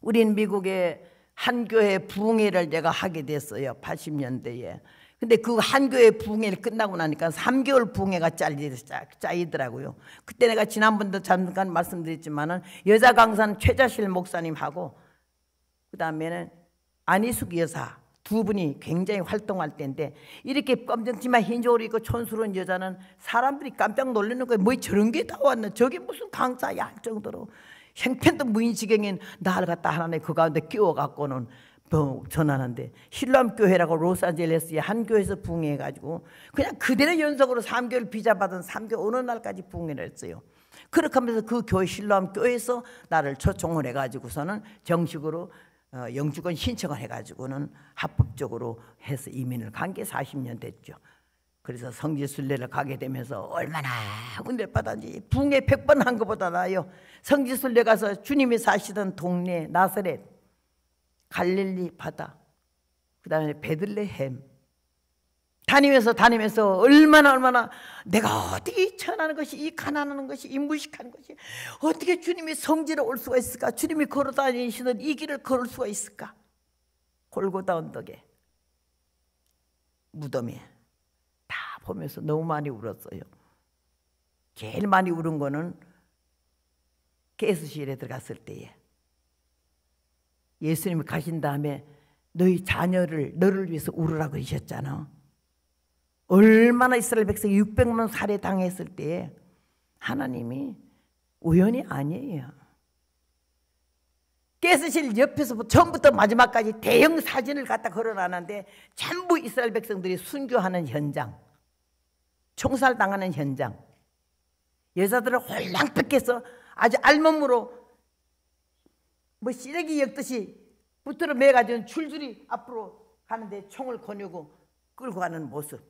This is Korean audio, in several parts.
우린 미국의 한 교회 부흥회를 제가 하게 됐어요. 80년대에. 근데 그 한 교회 부흥회를 끝나고 나니까 3개월 부흥회가 짜이더라고요. 그때 내가 지난번도 잠깐 말씀드렸지만은 여자 강사는 최자실 목사님하고 그 다음에는 안희숙 여사 두 분이 굉장히 활동할 때인데 이렇게 검정치마 흰저울 입고 촌스러운 여자는 사람들이 깜짝 놀리는 거예요. 뭐 저런 게 다 왔나? 저게 무슨 강사야 할 정도로 행편도 무인지경인 나를 갖다 하나님 그 가운데 끼워갖고는 뭐 전하는데 힐람 교회라고 로스앤젤레스의 한 교회에서 부흥해 가지고 그냥 그대로 연속으로 3개월 비자 받은 3개월 어느 날까지 부흥을 했어요. 그렇게 하면서 그 교회 힐람 교회에서 나를 초청을 해 가지고서는 정식으로 어, 영주권 신청을 해 가지고는 합법적으로 해서 이민을 간 게 40년 됐죠. 그래서 성지순례를 가게 되면서 얼마나 군대 받았는지 붕에 백번 한 것보다 나아요. 성지순례 가서 주님이 사시던 동네 나사렛 갈릴리 바다 그 다음에 베들레헴 다니면서 다니면서 얼마나 얼마나 내가 어떻게 이천하는 것이 이 가난하는 것이 이 무식한 것이 어떻게 주님이 성지로 올 수가 있을까 주님이 걸어다니시는 이 길을 걸을 수가 있을까 골고다 언덕에 무덤에 보면서 너무 많이 울었어요. 제일 많이 울은 거는 깨수실에 들어갔을 때에 예수님이 가신 다음에 너희 자녀를 너를 위해서 울으라 그러셨잖아. 얼마나 이스라엘 백성 600만 살해 당했을 때에 하나님이 우연이 아니에요. 깨스실 옆에서 처음부터 마지막까지 대형 사진을 갖다 걸어놨는데 전부 이스라엘 백성들이 순교하는 현장. 총살당하는 현장 여자들을 홀랑 뺏겨서 아주 알몸으로 뭐 쓰레기 엮듯이 붙들어 매가지고 줄줄이 앞으로 가는데 총을 거누고 끌고 가는 모습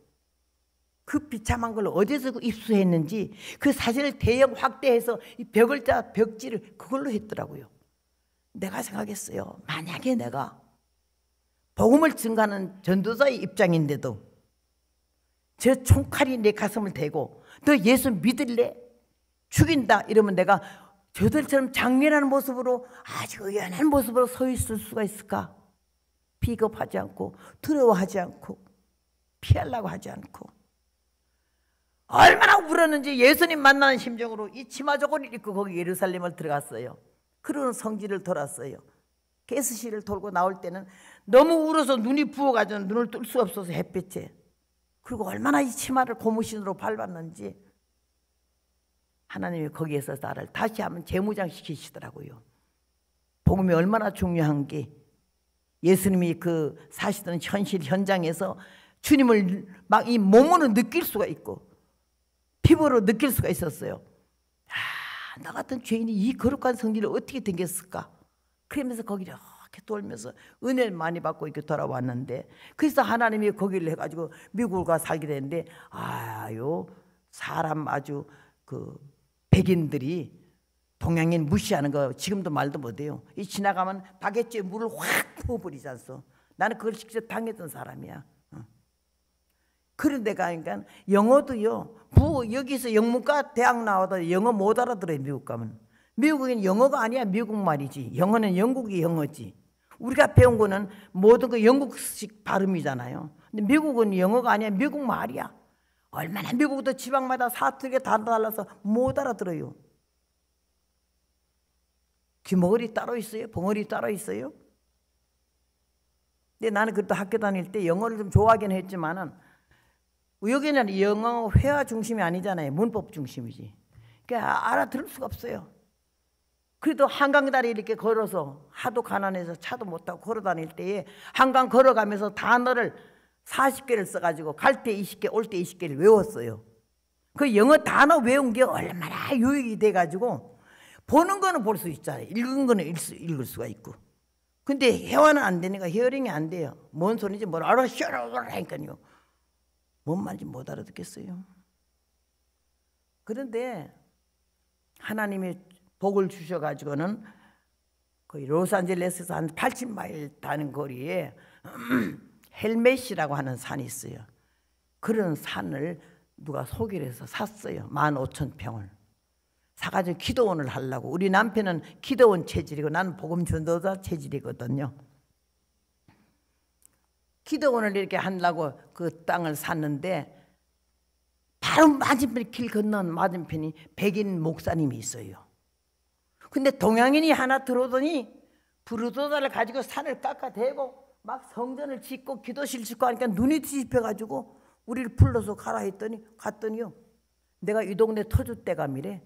그 비참한 걸 어디서 그 입수했는지 그 사진을 대형 확대해서 이 벽을 짜 벽지를 그걸로 했더라고요 내가 생각했어요 만약에 내가 복음을 증가하는 전도자의 입장인데도 저 총칼이 내 가슴을 대고 너 예수 믿을래? 죽인다 이러면 내가 저들처럼 장면하는 모습으로 아주 의연한 모습으로 서 있을 수가 있을까? 비겁하지 않고 두려워하지 않고 피하려고 하지 않고 얼마나 울었는지 예수님 만나는 심정으로 이 치마조건을 입고 거기 예루살렘을 들어갔어요. 그러는 성지를 돌았어요. 개스시를 돌고 나올 때는 너무 울어서 눈이 부어가지고 눈을 뜰 수 없어서 햇빛에 그리고 얼마나 이 치마를 고무신으로 밟았는지 하나님이 거기에서 나를 다시 한번 재무장시키시더라고요. 복음이 얼마나 중요한 게 예수님이 그 사시던 현실 현장에서 주님을 막 이 몸으로 느낄 수가 있고 피부로 느낄 수가 있었어요. 아, 나 같은 죄인이 이 거룩한 성질을 어떻게 댕겼을까? 그러면서 거기를 이렇게 돌면서 은혜를 많이 받고 이렇게 돌아왔는데 그래서 하나님이 거기를 해가지고 미국을 가 살게 됐는데 아유 사람 아주 그 백인들이 동양인 무시하는 거 지금도 말도 못해요. 이 지나가면 바게트에 물을 확 부어버리지 않소. 나는 그걸 직접 당했던 사람이야. 어. 그런 데가 니까 그러니까 영어도요. 부 여기서 영문과 대학 나와도 영어 못 알아들어요 미국 가면. 미국은 영어가 아니야 미국말이지. 영어는 영국이 영어지. 우리가 배운 거는 모든 거 그 영국식 발음이잖아요. 근데 미국은 영어가 아니야 미국말이야. 얼마나 미국도 지방마다 사투리가 다 달라서 못 알아들어요. 귀머거리 따로 있어요? 벙어리 따로 있어요? 근데 나는 그래도 학교 다닐 때 영어를 좀 좋아하긴 했지만은 여기는 영어 회화 중심이 아니잖아요. 문법 중심이지. 그러니까 알아들을 수가 없어요. 그래도 한강 다리 이렇게 걸어서 하도 가난해서 차도 못 타고 걸어 다닐 때에 한강 걸어가면서 단어를 40개를 써가지고 갈 때 20개 올 때 20개를 외웠어요. 그 영어 단어 외운 게 얼마나 유익이 돼가지고 보는 거는 볼 수 있잖아요. 읽은 거는 읽 수, 읽을 수가 있고. 근데 회화는 안 되니까 히어링이 안 돼요. 뭔 소리인지 뭘 알아 히어링하니까요. 뭔 말인지 못 알아듣겠어요. 그런데 하나님의 복을 주셔가지고는 거의 로스앤젤레스에서 한 80마일 다는 거리에 헬멧이라고 하는 산이 있어요. 그런 산을 누가 소개를 해서 샀어요. 15,000평을. 사가지고 기도원을 하려고. 우리 남편은 기도원 체질이고 나는 복음 전도자 체질이거든요. 기도원을 이렇게 하려고 그 땅을 샀는데 바로 맞은편 길 건너는 맞은편이 백인 목사님이 있어요. 근데 동양인이 하나 들어오더니 부르도다를 가지고 산을 깎아대고 막 성전을 짓고 기도실 짓고 하니까 눈이 뒤집혀가지고 우리를 불러서 가라 했더니 갔더니요. 내가 이 동네 터줏대감이래.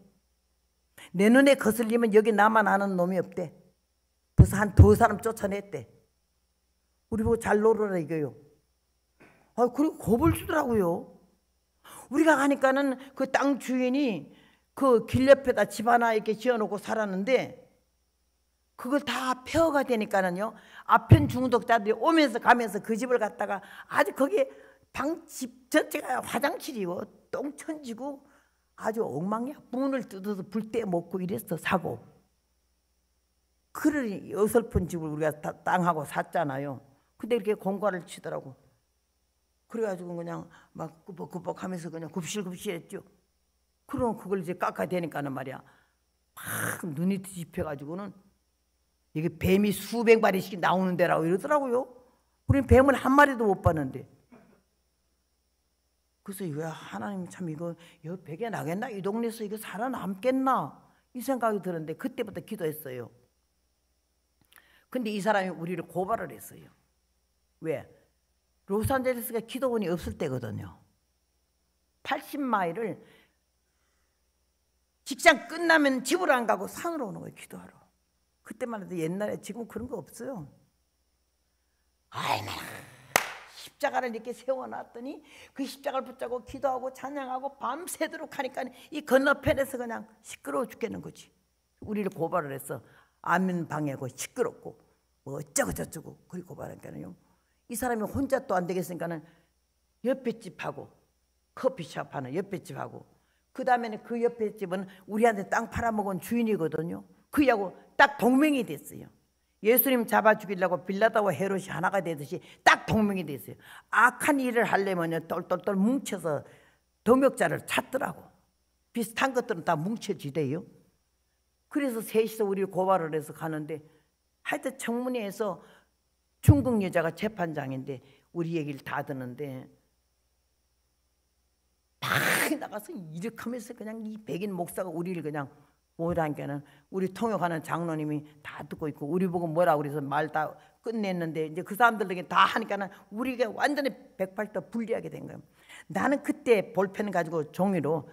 내 눈에 거슬리면 여기 나만 아는 놈이 없대. 벌써 한 두 사람 쫓아냈대. 우리 보고 잘 놀으라 이거요. 아, 그리고 겁을 주더라고요. 우리가 가니까는 그 땅 주인이 그길 옆에다 집 하나 이렇게 지어놓고 살았는데 그걸 다 폐허가 되니까는요 아편 중독자들이 오면서 가면서 그 집을 갔다가 아주 거기에 방집 전체가 화장실이고 똥천지고 아주 엉망이야 문을 뜯어서 불 때 먹고 이랬어 사고 그런 어설픈 집을 우리가 다, 땅하고 샀잖아요 근데 이렇게 공과를 치더라고 그래가지고 그냥 막 꾸벅꾸벅 하면서 그냥 굽실굽실 했죠 그럼 러 그걸 이제 깎아야되니까는 말이야. 막 눈이 뒤집혀가지고는 이게 뱀이 수백 마리씩 나오는 데라고 이러더라고요. 우린 뱀을 한 마리도 못 봤는데. 그래서 왜 하나님 참 이거 여백에 나겠나? 이 동네에서 이거 살아남겠나? 이 생각이 드는데 그때부터 기도했어요. 근데 이 사람이 우리를 고발을 했어요. 왜? 로스앤젤레스가 기도원이 없을 때거든요. 80마일을 직장 끝나면 집으로 안 가고 산으로 오는 거예요, 기도하러. 그때만 해도 옛날에 지금 그런 거 없어요. 아이 나 십자가를 이렇게 세워놨더니 그 십자가를 붙잡고 기도하고 찬양하고 밤새도록 하니까 이 건너편에서 그냥 시끄러워 죽겠는 거지. 우리를 고발을 해서 안면 방해하고 시끄럽고 뭐 어쩌고 저쩌고 그리 고발하니까는요. 이 사람이 혼자 또 안 되겠으니까는 옆에 집하고 커피숍 하는 옆에 집하고 그 다음에는 그 옆에 집은 우리한테 땅 팔아먹은 주인이거든요. 그하고 딱 동맹이 됐어요. 예수님 잡아 죽이려고 빌라다와 헤롯이 하나가 되듯이 딱 동맹이 됐어요. 악한 일을 하려면 똘똘똘 뭉쳐서 동역자를 찾더라고. 비슷한 것들은 다 뭉쳐지대요. 그래서 셋이서 우리를 고발을 해서 가는데 하여튼 청문회에서 중국 여자가 재판장인데 우리 얘기를 다 듣는데 막 나가서 이렇게하면서 그냥 이 백인 목사가 우리를 그냥 뭐라니까는 우리 통역하는 장로님이 다 듣고 있고 우리 보고 뭐라 고 그래서 말 다 끝냈는데 이제 그 사람들에게 다 하니까는 우리가 완전히 백팔도 분리하게 된 거예요. 나는 그때 볼펜 가지고 종이로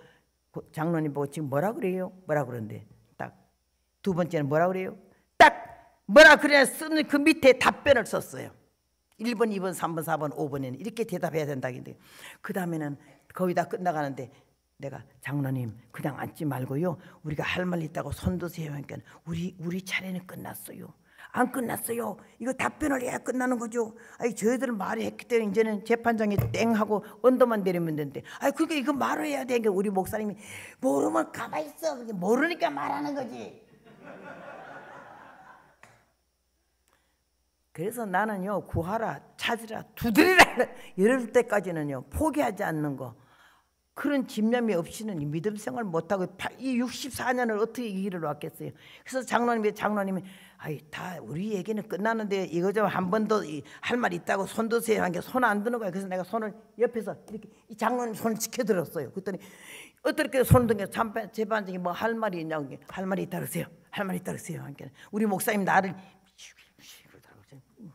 장로님 보고 지금 뭐라 그래요? 뭐라 그러는데 딱 두 번째는 뭐라 그래요? 딱 뭐라 그래 야 쓰는 그 밑에 답변을 썼어요. 1번, 2번, 3번, 4번, 5번에는 이렇게 대답해야 된다. 근데 그 다음에는 거의 다 끝나가는데 내가 장로님 그냥 앉지 말고요. 우리가 할 말 있다고 손 드세요. 그니까 우리 우리 차례는 끝났어요. 안 끝났어요. 이거 답변을 해야 끝나는 거죠. 아니 저희들 은 말을 했기 때문에 이제는 재판장이땡 하고 언더만 내리면 된대 아니 그게 그러니까 이거 말을 해야 되는 게 그러니까 우리 목사님이 모르면 가만 있어. 모르니까 말하는 거지. 그래서 나는요 구하라 찾으라 두드리라 이럴 때까지는요 포기하지 않는 거 그런 집념이 없이는 믿음 생활 못하고 이 64년을 어떻게 이 길을 왔겠어요. 그래서 장로님이 장로님이 아이 다 우리 얘기는 끝나는데 이거 좀 한 번 더 할말 있다고 손 드세요 한게손 안 드는 거야. 그래서 내가 손을 옆에서 이렇게 이 장로님 손을 지켜들었어요. 그랬더니 어떻게 손을 든게 재판장이 뭐할 말이 있냐고 할 말이 있다 그러세요. 할 말이 있다 그러세요. 하니 우리 목사님 나를 음.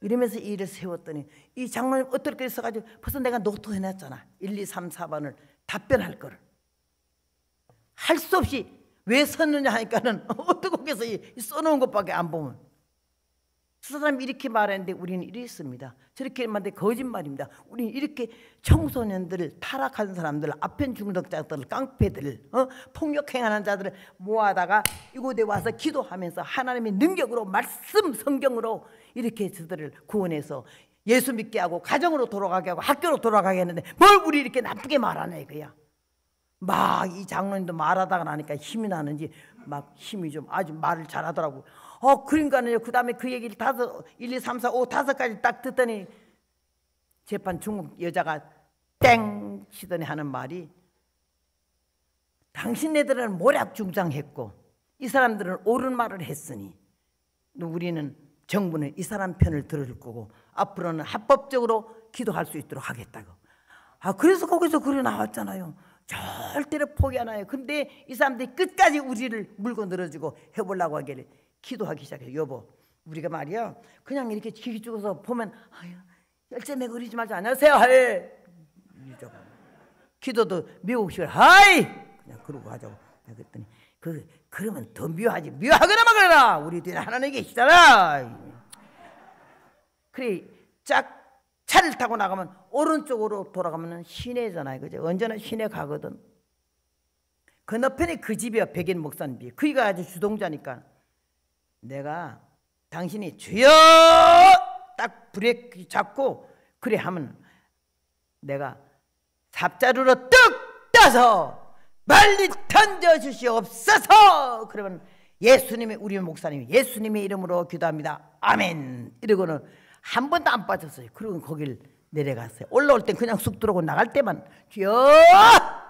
이러면서 일을 세웠더니 이 장로님 어떻게 써가지고 벌써 내가 노트해놨잖아. 1, 2, 3, 4번을 답변할 거를. 할 수 없이 왜 썼느냐 하니까는 어떻게 해서 써놓은 것밖에 안 보면. 수사람이 이렇게 말했는데 우리는 이랬습니다. 저렇게 말했는데 거짓말입니다. 우리는 이렇게 청소년들을 타락한 사람들, 아편 중독자들, 깡패들, 어? 폭력행하는 자들을 모아다가 이곳에 와서 기도하면서 하나님의 능력으로 말씀 성경으로 이렇게 저들을 구원해서 예수 믿게 하고 가정으로 돌아가게 하고 학교로 돌아가게 했는데 뭘 우리 이렇게 나쁘게 말하냐 이거야. 막 이 장로님도 말하다가 나니까 힘이 나는지 막 힘이 좀 아주 말을 잘하더라고. 어 그러니까는 그 다음에 그 얘기를 다섯 1, 2, 3, 4, 5 다섯 가지 딱 듣더니 재판 중국 여자가 땡 치더니 하는 말이 당신네들은 모략 중장했고 이 사람들은 옳은 말을 했으니 우리는 정부는 이 사람 편을 들어줄 거고 앞으로는 합법적으로 기도할 수 있도록 하겠다고. 아 그래서 거기서 글이 나왔잖아요. 절대로 포기 안 해요. 근데 이 사람들이 끝까지 우리를 물고 늘어지고 해보려고 하길래 기도하기 시작해요. 여보 우리가 말이야 그냥 이렇게 지기 죽어서 보면 아유 열쇠 매그리지 말자 안녕하세요 하이 기도도 미국식으로 하이 그냥 그러고 하자고 그랬더니 그 그러면 더 묘하지. 묘하거나만 그라 우리 뒤에 하나님 계시잖아. 그래 짝 차를 타고 나가면 오른쪽으로 돌아가면 시내잖아요. 그죠? 언제나 시내 가거든. 건너편에 그, 그 집이야. 백인 목사님 그이가 아주 주동자니까. 내가 당신이 주여 딱 브레이크 잡고 그래 하면 내가 삽자루로 뚝 따서 빨리 던져 주시옵소서. 그러면 예수님의 우리 목사님 예수님의 이름으로 기도합니다. 아멘. 이러고는 한 번도 안 빠졌어요. 그리고 거길 내려갔어요. 올라올 땐 그냥 쑥 들어오고 나갈 때만 주여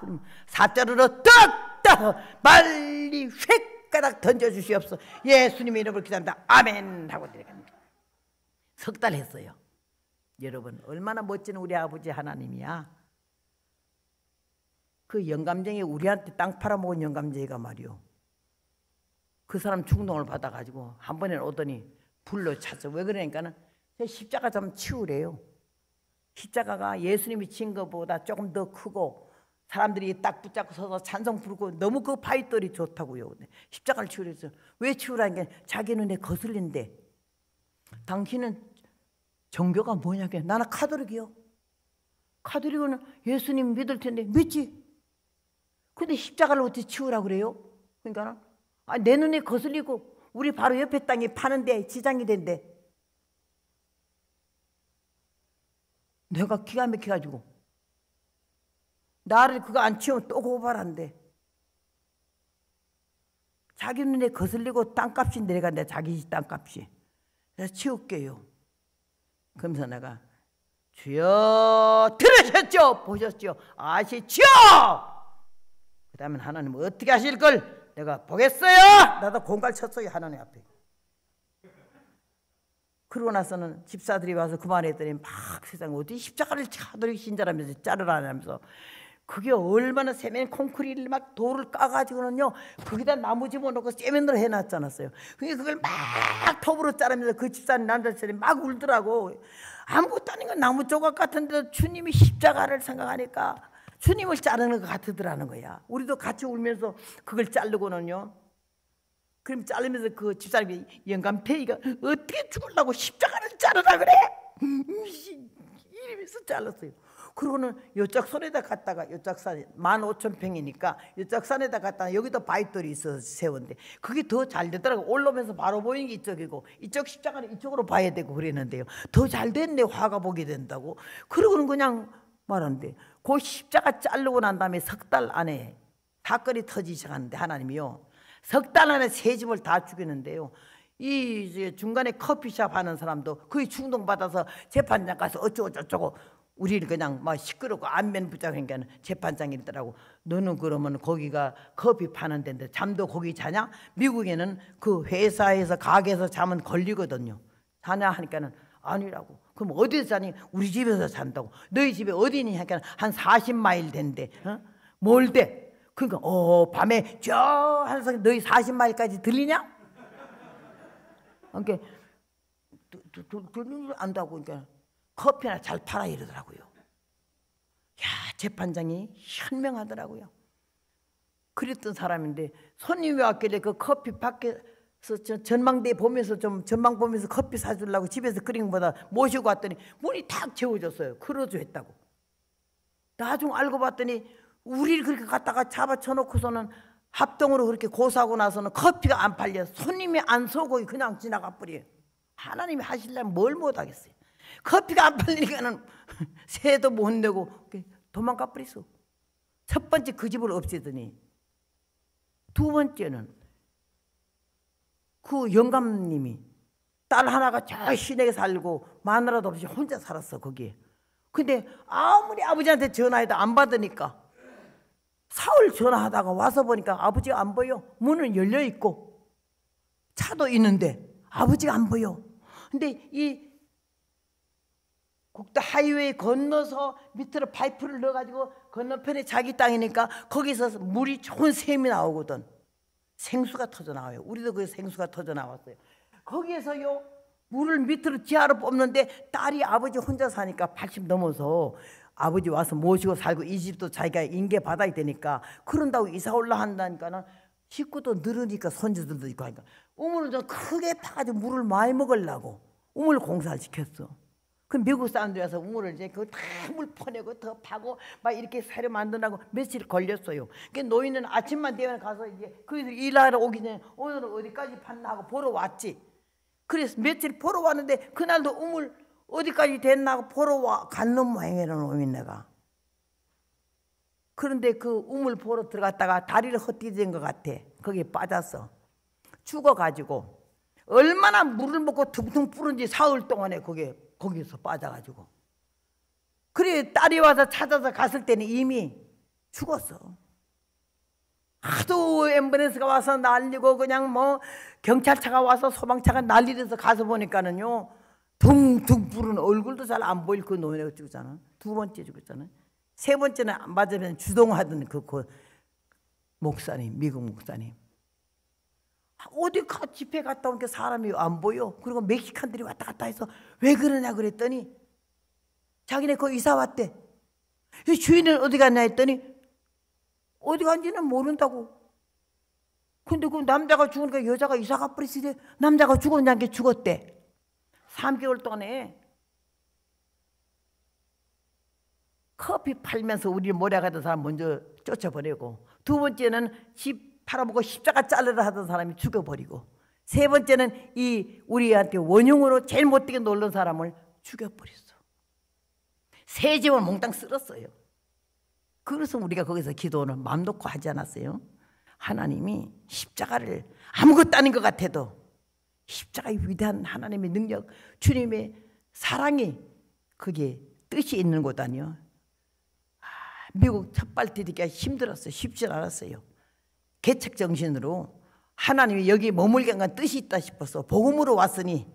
그럼 사자로 떴다 빨리 휙가닥 던져주시옵소서. 예수님의 이름으로 기도합니다. 아멘 하고 내려갑니다. 석달 했어요. 여러분 얼마나 멋진 우리 아버지 하나님이야. 그 영감쟁이 우리한테 땅 팔아먹은 영감쟁이가 말이오그 사람 충동을 받아가지고 한 번에 오더니 불러 찾아. 왜 그러니까는 십자가 좀 치우래요. 십자가가 예수님이 친 것보다 조금 더 크고 사람들이 딱 붙잡고 서서 찬성 부르고 너무 그바이돌이 좋다고요. 십자가를 치우래서 왜 치우라는 게 자기 눈에 거슬린데 당신은 종교가 뭐냐게 나는 카톨릭이요. 카톨릭은 예수님 믿을 텐데 믿지? 근데 십자가를 어떻게 치우라 그래요? 그러니까 아, 내 눈에 거슬리고 우리 바로 옆에 땅이 파는데 지장이 된대. 내가 기가 막혀가지고 나를 그거 안 치우면 또 고발한대. 자기 눈에 거슬리고 땅값이 내려간다 자기 집 땅값이. 그래서 치울게요. 그러면서 내가 주여 들으셨죠? 보셨죠? 아시죠? 그다음에 하나님 어떻게 하실 걸 내가 보겠어요. 나도 공갈 쳤어요 하나님 앞에. 그러고 나서는 집사들이 와서 그만했더니 막세상 어디 십자가를 차도록 신자라면서 자르라면서 그게 얼마나 세면 콘크리를막 돌을 까가지고는요 거기다 나무 집어넣고 세면으로 해놨잖았어요 그게 그걸 막 톱으로 자르면서 그 집사님 남자친이 막 울더라고 아무것도 아닌 건 나무 조각 같은데 주님이 십자가를 생각하니까 주님을 자르는 것 같으더라는 거야. 우리도 같이 울면서 그걸 자르고는요. 그럼 자르면서 그 집사람이 영감페이가 어떻게 죽을라고 십자가를 자르라 그래? 음, 이러면서 잘랐어요. 그러고는 요짝손에다 갔다가 요짝산에 만 오천 평이니까 요짝산에다 갔다가 여기도 바윗돌이 있어서 세운데 그게 더 잘 되더라고 올라오면서 바로 보이는 게 이쪽이고 이쪽 십자가는 이쪽으로 봐야 되고 그랬는데요 더 잘 됐네 화가 보게 된다고 그러고는 그냥 말하는데 그 십자가 자르고 난 다음에 석 달 안에 사건이 터지기 시작하는데 하나님이요. 석 달 안에 세 집을 다죽이는데요이 중간에 커피숍 하는 사람도 거의 충동받아서 재판장 가서 어쩌고저쩌고 우리를 그냥 막 시끄럽고 안면 부자니까 재판장이 있더라고. 너는 그러면 거기가 커피 파는 데인데 잠도 거기 자냐? 미국에는 그 회사에서 가게에서 잠은 걸리거든요. 자냐 하니까는 아니라고. 그럼 어디서 사니? 우리 집에서 산다고. 너희 집에 어디니? 하니까 한 40마일 된대. 어? 멀 돼? 그러니까 어 밤에 저한상 너희 40마일까지 들리냐? 그러니까 들리지 는 안다고 그러니까 커피나 잘 팔아 이러더라고요. 야 재판장이 현명하더라고요. 그랬던 사람인데 손님이 왔길래 그 커피 밖에 그래서 전망대 보면서 좀 전망 보면서 커피 사주려고 집에서 끓인 것보다 모시고 왔더니 문이 탁 채워졌어요. 크로즈 했다고. 나중 알고 봤더니 우리를 그렇게 갔다가 잡아쳐놓고서는 합동으로 그렇게 고사하고 나서는 커피가 안 팔려 손님이 안 서고 그냥 지나가 버려요. 하나님이 하실려면 뭘 못하겠어요. 커피가 안 팔리니까는 새도 못 내고 도망가 버렸어. 첫 번째 그 집을 없애더니 두 번째는 그 영감님이 딸 하나가 저 시내에 살고 마누라도 없이 혼자 살았어 거기에. 근데 아무리 아버지한테 전화해도 안 받으니까 사흘 전화하다가 와서 보니까 아버지가 안 보여. 문은 열려 있고 차도 있는데 아버지가 안 보여. 근데 이 국도 하이웨이 건너서 밑으로 파이프를 넣어가지고 건너편에 자기 땅이니까 거기서 물이 좋은 샘이 나오거든. 생수가 터져 나와요. 우리도 그 생수가 터져 나왔어요. 거기에서 요 물을 밑으로 지하로 뽑는데 딸이 아버지 혼자 사니까 80 넘어서 아버지 와서 모시고 살고 이 집도 자기가 인계 받아야 되니까 그런다고 이사 올라 한다니까는 식구도 늘으니까 손주들도 있고 하니까 우물을 좀 크게 파가지고 물을 많이 먹으려고 우물 공사 시켰어. 그 미국 사람들 와서 우물을 이제 그거 다물 퍼내고 더 파고 막 이렇게 새로 만든다고 며칠 걸렸어요. 그 그러니까 노인은 아침만 되면 가서 이제 그 일하러 오기 전에 오늘은 어디까지 팠나 하고 보러 왔지. 그래서 며칠 보러 왔는데 그날도 우물 어디까지 됐나 하고 보러 와 갔는 모양이라 놈인 내가. 그런데 그 우물 보러 들어갔다가 다리를 헛디딘 것 같아. 거기에 빠졌어. 죽어가지고 얼마나 물을 먹고 퉁퉁 부른지 사흘 동안에 그게 거기서 빠져가지고. 그래 딸이 와서 찾아서 갔을 때는 이미 죽었어. 하도 엠브레스가 와서 날리고 그냥 뭐 경찰차가 와서 소방차가 날리면서 가서 보니까는요. 둥둥 부른 얼굴도 잘 안 보일 그 노인애가 죽었잖아. 두 번째 죽었잖아. 세 번째는 맞으면 주동하던 그, 그 목사님, 미국 목사님. 어디 가 집회 갔다 온 게 사람이 안 보여. 그리고 멕시칸들이 왔다 갔다 해서 왜 그러냐 그랬더니 자기네 그 이사 왔대. 주인은 어디 갔냐 했더니 어디 간지는 모른다고. 근데 그 남자가 죽으니까 여자가 이사 가버리시대. 남자가 죽었냐는 게 죽었대. 3개월 동안에 커피 팔면서 우리 몰아가던 사람 먼저 쫓아보내고 두 번째는 집 팔아먹고 십자가 잘라라 하던 사람이 죽여버리고 세 번째는 이 우리한테 원흉으로 제일 못되게 놀던 사람을 죽여버렸어. 세 집을 몽땅 쓸었어요. 그래서 우리가 거기서 기도는 맘 놓고 하지 않았어요. 하나님이 십자가를 아무것도 아닌 것 같아도 십자가의 위대한 하나님의 능력, 주님의 사랑이 그게 뜻이 있는 곳 아니요. 아, 미국 첫발 디디기가 힘들었어요. 쉽지 않았어요. 개척 정신으로 하나님이 여기 머물게 한 건 뜻이 있다 싶어서 복음으로 왔으니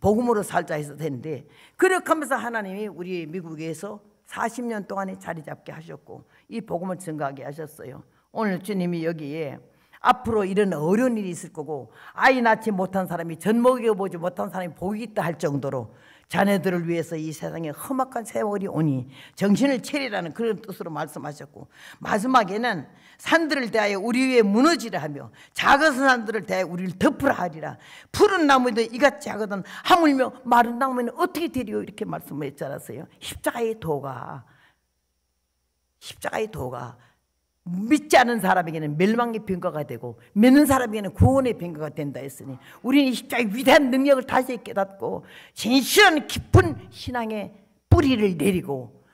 복음으로 살자 해서 됐는데 그렇게 하면서 하나님이 우리 미국에서 40년 동안에 자리 잡게 하셨고 이 복음을 증가하게 하셨어요. 오늘 주님이 여기에 앞으로 이런 어려운 일이 있을 거고 아이 낳지 못한 사람이 전먹여 보지 못한 사람이 복이 있다 할 정도로 자네들을 위해서 이 세상에 험악한 세월이 오니 정신을 차리라는 그런 뜻으로 말씀하셨고 마지막에는 산들을 대하여 우리 위에 무너지라 하며 작은 산들을 대하여 우리를 덮으라 하리라 푸른 나무도 이같이 하거든 하물며 마른 나무는 어떻게 되리요 이렇게 말씀했지 않았어요 십자가의 도가 십자가의 도가 믿지 않은 사람에게는 멸망의 병거가 되고 믿는 사람에게는 구원의 병거가 된다 했으니 우리는 이 십자의 위대한 능력을 다시 깨닫고 진실한 깊은 신앙의 뿌리를 내리고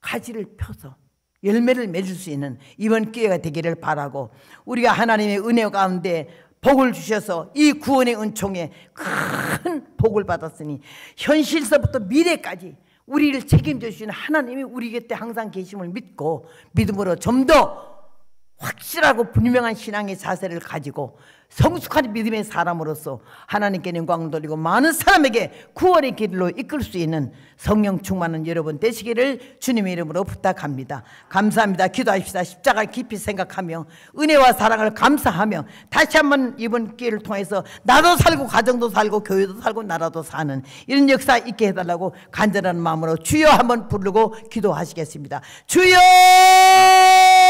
가지를 펴서 열매를 맺을 수 있는 이번 기회가 되기를 바라고 우리가 하나님의 은혜 가운데 복을 주셔서 이 구원의 은총에 큰 복을 받았으니 현실서부터 미래까지 우리를 책임져 주신 하나님이 우리 곁에 항상 계심을 믿고 믿음으로 좀더 확실하고 분명한 신앙의 자세를 가지고 성숙한 믿음의 사람으로서 하나님께 영광을 돌리고 많은 사람에게 구원의 길로 이끌 수 있는 성령 충만한 여러분 되시기를 주님의 이름으로 부탁합니다. 감사합니다. 기도하시다 십자가 깊이 생각하며 은혜와 사랑을 감사하며 다시 한번 이번 기회를 통해서 나도 살고 가정도 살고 교회도 살고 나라도 사는 이런 역사 있게 해달라고 간절한 마음으로 주여 한번 부르고 기도하시겠습니다. 주여!